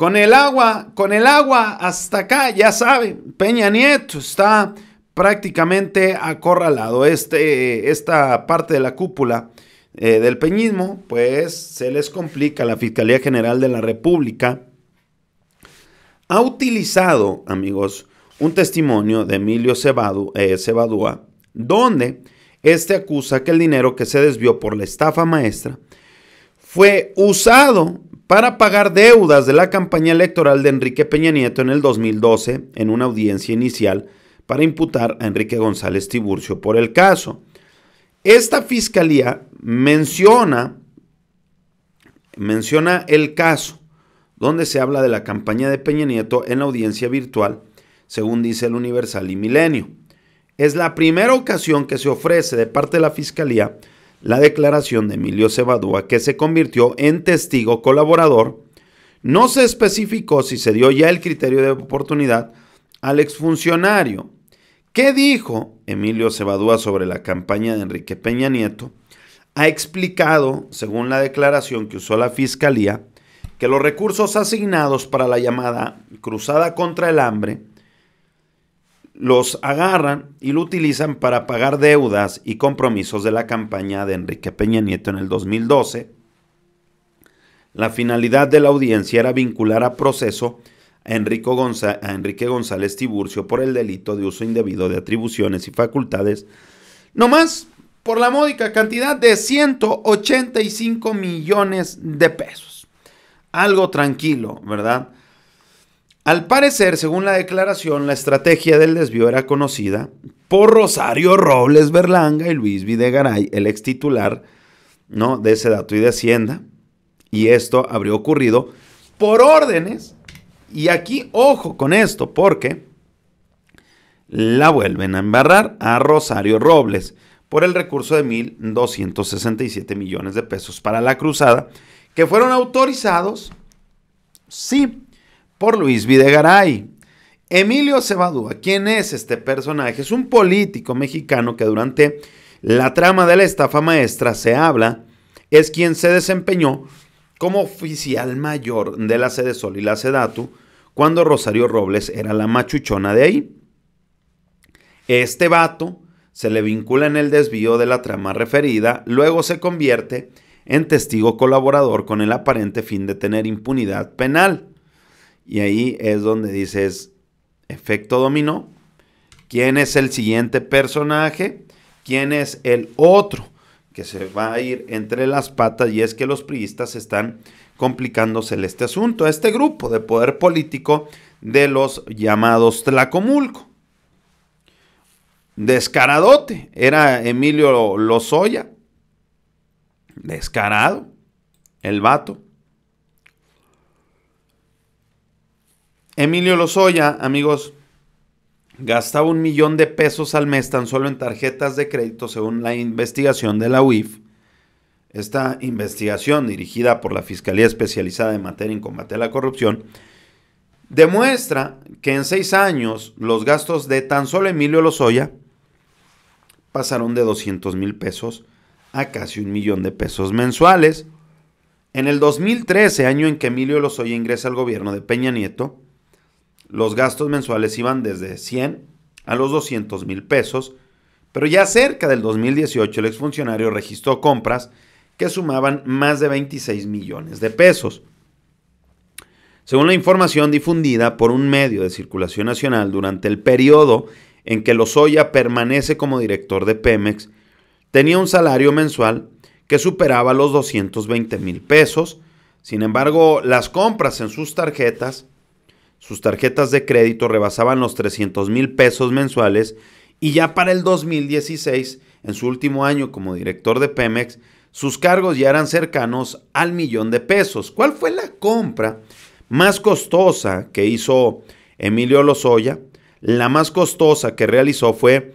Con el agua, con el agua hasta acá, ya saben, Peña Nieto está prácticamente acorralado. Este, esta parte de la cúpula eh, del peñismo, pues se les complica. La Fiscalía General de la República ha utilizado, amigos, un testimonio de Emilio eh, Cebadúa, donde este acusa que el dinero que se desvió por la estafa maestra fue usado para pagar deudas de la campaña electoral de Enrique Peña Nieto en el 2012 en una audiencia inicial para imputar a Enrique González Tiburcio por el caso. Esta fiscalía menciona, menciona el caso donde se habla de la campaña de Peña Nieto en la audiencia virtual, según dice el Universal y Milenio. Es la primera ocasión que se ofrece de parte de la fiscalía la declaración de Emilio Cebadúa, que se convirtió en testigo colaborador, no se especificó si se dio ya el criterio de oportunidad al exfuncionario. ¿Qué dijo Emilio Cebadúa sobre la campaña de Enrique Peña Nieto? Ha explicado, según la declaración que usó la Fiscalía, que los recursos asignados para la llamada Cruzada contra el Hambre los agarran y lo utilizan para pagar deudas y compromisos de la campaña de Enrique Peña Nieto en el 2012. La finalidad de la audiencia era vincular a proceso a, Enrique González Tiburcio por el delito de uso indebido de atribuciones y facultades, nomás por la módica cantidad de 185 millones de pesos. Algo tranquilo, ¿verdad? Al parecer, según la declaración, la estrategia del desvío era conocida por Rosario Robles Berlanga y Luis Videgaray, el ex titular ¿no? de ese dato y de Hacienda. Y esto habría ocurrido por órdenes. Y aquí, ojo con esto, porque la vuelven a embarrar a Rosario Robles por el recurso de 1.267 millones de pesos para la cruzada, que fueron autorizados, sí, por Luis Videgaray. Emilio Cebadúa, ¿quién es este personaje? Es un político mexicano que durante la trama de la estafa maestra se habla, es quien se desempeñó como oficial mayor de la sede Sol y la Sedatu cuando Rosario Robles era la machuchona de ahí. Este vato se le vincula en el desvío de la trama referida, luego se convierte en testigo colaborador con el aparente fin de tener impunidad penal. Y ahí es donde dices, efecto dominó, quién es el siguiente personaje, quién es el otro que se va a ir entre las patas y es que los priistas están complicándose este asunto, este grupo de poder político de los llamados Tlacomulco. Descaradote, era Emilio Lozoya, descarado, el vato. Emilio Lozoya, amigos, gastaba un millón de pesos al mes tan solo en tarjetas de crédito, según la investigación de la UIF. Esta investigación dirigida por la Fiscalía Especializada en Materia en Combate a la Corrupción demuestra que en seis años los gastos de tan solo Emilio Lozoya pasaron de 200 mil pesos a casi un millón de pesos mensuales. En el 2013, año en que Emilio Lozoya ingresa al gobierno de Peña Nieto, los gastos mensuales iban desde 100 a los 200 mil pesos, pero ya cerca del 2018 el exfuncionario registró compras que sumaban más de 26 millones de pesos. Según la información difundida por un medio de circulación nacional durante el periodo en que Lozoya permanece como director de Pemex, tenía un salario mensual que superaba los 220 mil pesos. Sin embargo, las compras en sus tarjetas sus tarjetas de crédito rebasaban los 300 mil pesos mensuales y ya para el 2016, en su último año como director de Pemex, sus cargos ya eran cercanos al millón de pesos. ¿Cuál fue la compra más costosa que hizo Emilio Lozoya? La más costosa que realizó fue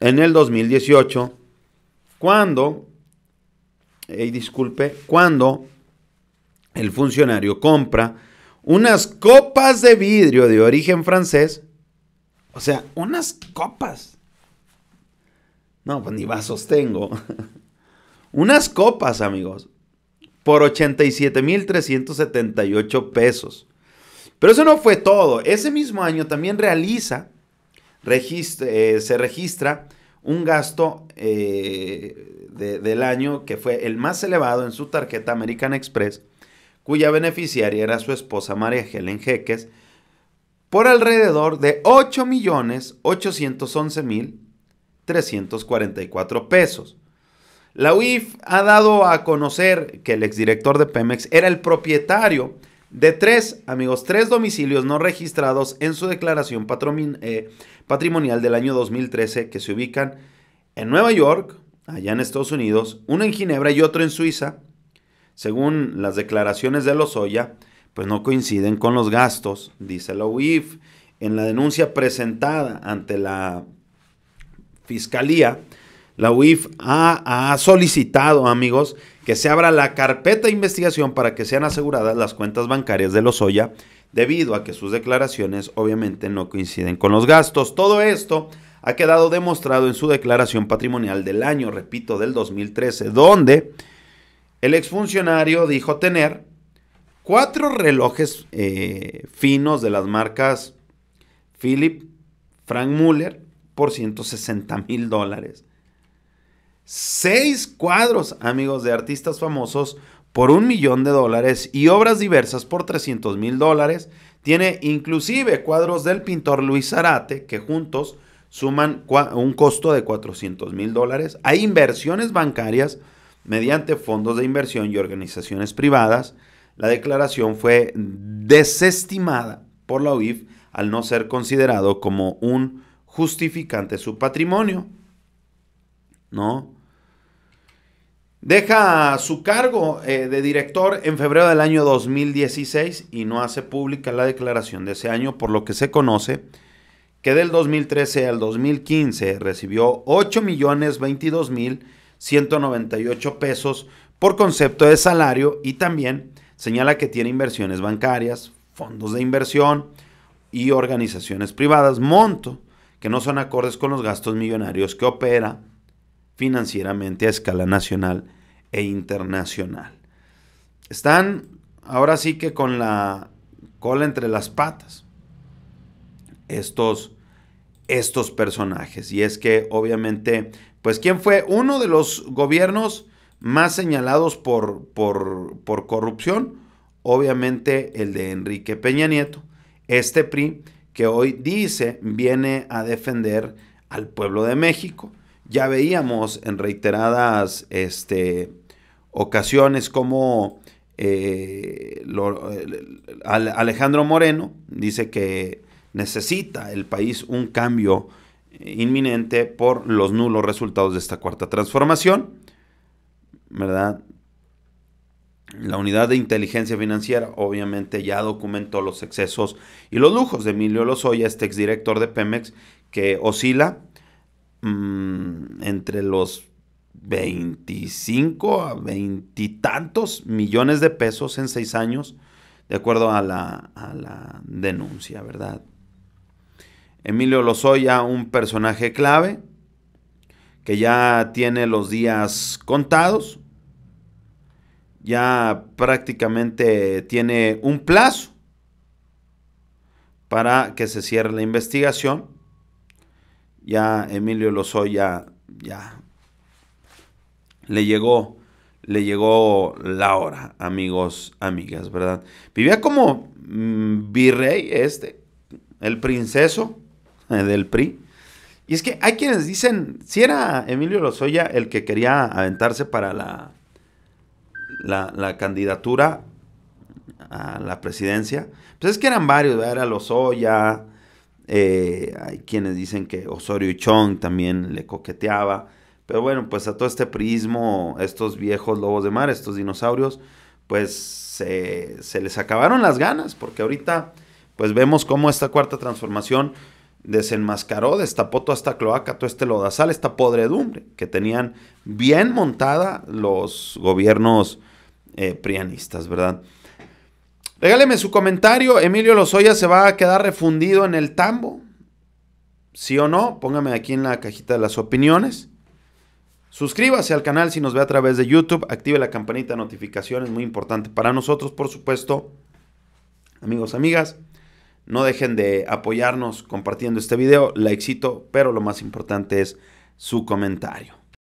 en el 2018, cuando, eh, disculpe, cuando el funcionario compra unas copas de vidrio de origen francés. O sea, unas copas. No, pues ni vasos tengo. unas copas, amigos. Por 87.378 pesos. Pero eso no fue todo. Ese mismo año también realiza, eh, se registra un gasto eh, del año que fue el más elevado en su tarjeta American Express cuya beneficiaria era su esposa María Helen Jeques, por alrededor de 8.811.344 pesos. La UIF ha dado a conocer que el exdirector de Pemex era el propietario de tres, amigos, tres domicilios no registrados en su declaración eh, patrimonial del año 2013 que se ubican en Nueva York, allá en Estados Unidos, uno en Ginebra y otro en Suiza, según las declaraciones de Lozoya, pues no coinciden con los gastos, dice la UIF. En la denuncia presentada ante la Fiscalía, la UIF ha, solicitado, amigos, que se abra la carpeta de investigación para que sean aseguradas las cuentas bancarias de Lozoya, debido a que sus declaraciones obviamente no coinciden con los gastos. Todo esto ha quedado demostrado en su declaración patrimonial del año, repito, del 2013, donde el exfuncionario dijo tener cuatro relojes eh, finos de las marcas Philip, Frank Muller por 160 mil dólares. Seis cuadros, amigos, de artistas famosos por un millón de dólares y obras diversas por 300 mil dólares. Tiene inclusive cuadros del pintor Luis Arate que juntos suman un costo de 400 mil dólares. Hay inversiones bancarias mediante fondos de inversión y organizaciones privadas, la declaración fue desestimada por la OIF al no ser considerado como un justificante su patrimonio. ¿No? Deja su cargo eh, de director en febrero del año 2016 y no hace pública la declaración de ese año, por lo que se conoce que del 2013 al 2015 recibió 8 millones 22 mil 198 pesos por concepto de salario y también señala que tiene inversiones bancarias, fondos de inversión y organizaciones privadas, monto que no son acordes con los gastos millonarios que opera financieramente a escala nacional e internacional. Están ahora sí que con la cola entre las patas estos, estos personajes. Y es que obviamente pues quién fue uno de los gobiernos más señalados por, por, corrupción, obviamente el de Enrique Peña Nieto, este PRI que hoy dice viene a defender al pueblo de México. Ya veíamos en reiteradas este, ocasiones como eh, Alejandro Moreno dice que necesita el país un cambio inminente por los nulos resultados de esta cuarta transformación, ¿verdad? La unidad de inteligencia financiera obviamente ya documentó los excesos y los lujos de Emilio Lozoya, este exdirector de Pemex, que oscila mm, entre los 25 a 20 tantos millones de pesos en seis años, de acuerdo a la denuncia, ¿verdad? Emilio Lozoya, un personaje clave que ya tiene los días contados, ya prácticamente tiene un plazo para que se cierre la investigación. Ya Emilio Lozoya ya le llegó le llegó la hora, amigos, amigas, ¿verdad? Vivía como mm, virrey este, el princeso eh, del PRI. Y es que hay quienes dicen, si era Emilio Lozoya el que quería aventarse para la, la, candidatura a la presidencia, pues es que eran varios, era Lozoya, eh, hay quienes dicen que Osorio Chong también le coqueteaba, pero bueno, pues a todo este prismo, estos viejos lobos de mar, estos dinosaurios, pues se les acabaron las ganas, porque ahorita pues vemos cómo esta cuarta transformación desenmascaró, destapó toda esta cloaca, todo este lodazal, esta podredumbre que tenían bien montada los gobiernos eh, prianistas, ¿verdad? Regáleme su comentario. Emilio Lozoya se va a quedar refundido en el tambo. ¿Sí o no? Póngame aquí en la cajita de las opiniones. Suscríbase al canal si nos ve a través de YouTube. Active la campanita de notificaciones, muy importante para nosotros, por supuesto. Amigos, amigas. No dejen de apoyarnos compartiendo este video, la éxito, pero lo más importante es su comentario.